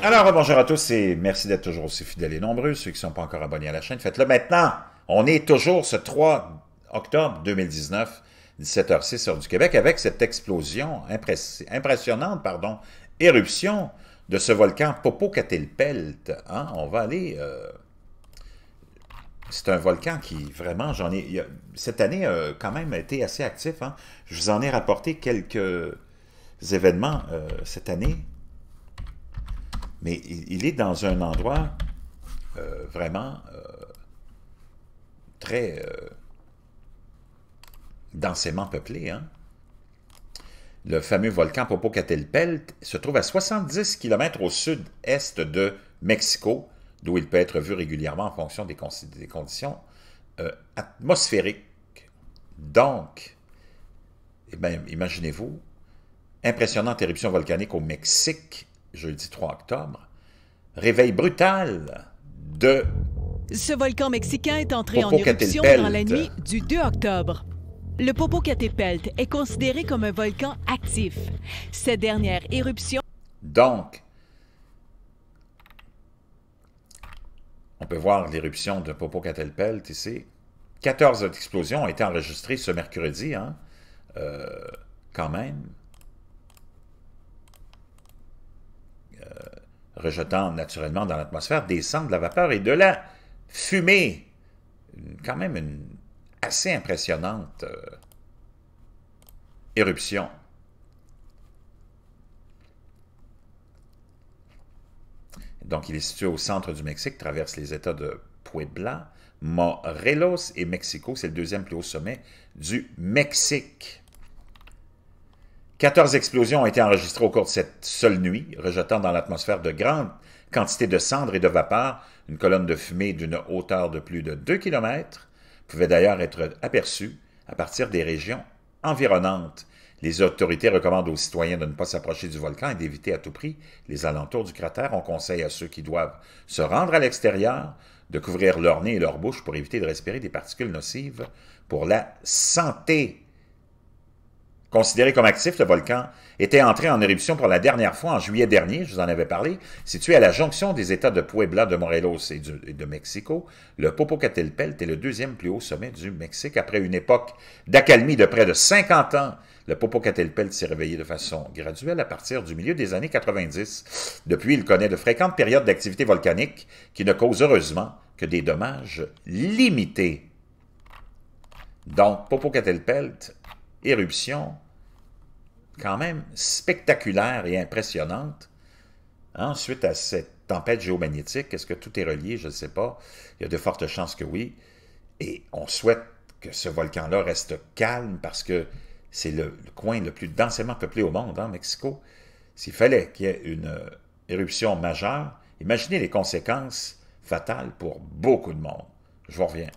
Alors, bonjour à tous et merci d'être toujours aussi fidèles et nombreux. Ceux qui ne sont pas encore abonnés à la chaîne, faites-le maintenant. On est toujours ce 3 octobre 2019, 17h06 heure du Québec, avec cette explosion impressionnante, pardon, éruption de ce volcan Popocatépetl. Hein? On va aller... Euh, c'est un volcan qui, vraiment, j'en ai... Cette année, quand même, a été assez actif. Hein. Je vous en ai rapporté quelques événements euh, cette année. Mais il, est dans un endroit euh, vraiment euh, très euh, densément peuplé. Hein. Le fameux volcan Popocatépetl se trouve à 70 km au sud-est de Mexico, d'où il peut être vu régulièrement en fonction des, conditions atmosphériques. Donc, eh ben, imaginez-vous, impressionnante éruption volcanique au Mexique jeudi 3 octobre. Réveil brutal de... Ce volcan mexicain est entré en éruption dans la nuit du 2 octobre. Le Popocatépelt est considéré comme un volcan actif. Cette dernière éruption... Donc, on peut voir l'éruption de Popocatépelt ici. 14 explosions ont été enregistrées ce mercredi, hein? Euh, quand même. rejetant naturellement dans l'atmosphère des cendres, de la vapeur et de la fumée. Quand même une assez impressionnante euh, éruption. Donc, il est situé au centre du Mexique, traverse les États de Puebla, Morelos et Mexico. C'est le deuxième plus haut sommet du Mexique. 14 explosions ont été enregistrées au cours de cette seule nuit, rejetant dans l'atmosphère de grandes quantités de cendres et de vapeur. Une colonne de fumée d'une hauteur de plus de 2 km pouvait d'ailleurs être aperçue à partir des régions environnantes. Les autorités recommandent aux citoyens de ne pas s'approcher du volcan et d'éviter à tout prix les alentours du cratère. On conseille à ceux qui doivent se rendre à l'extérieur de couvrir leur nez et leur bouche pour éviter de respirer des particules nocives pour la santé considéré comme actif, le volcan était entré en éruption pour la dernière fois en juillet dernier, je vous en avais parlé, situé à la jonction des États de Puebla, de Morelos et, de Mexico. Le Popocatépetl est le deuxième plus haut sommet du Mexique. Après une époque d'accalmie de près de 50 ans, le Popocatépetl s'est réveillé de façon graduelle à partir du milieu des années 90. Depuis, il connaît de fréquentes périodes d'activité volcanique qui ne causent heureusement que des dommages limités. Donc, Popocatépetl éruption quand même spectaculaire et impressionnante. suite à cette tempête géomagnétique, est-ce que tout est relié? Je ne sais pas. Il y a de fortes chances que oui. Et on souhaite que ce volcan-là reste calme parce que c'est le, coin le plus densément peuplé au monde, en hein, Mexico. S'il fallait qu'il y ait une éruption majeure, imaginez les conséquences fatales pour beaucoup de monde. Je vous reviens.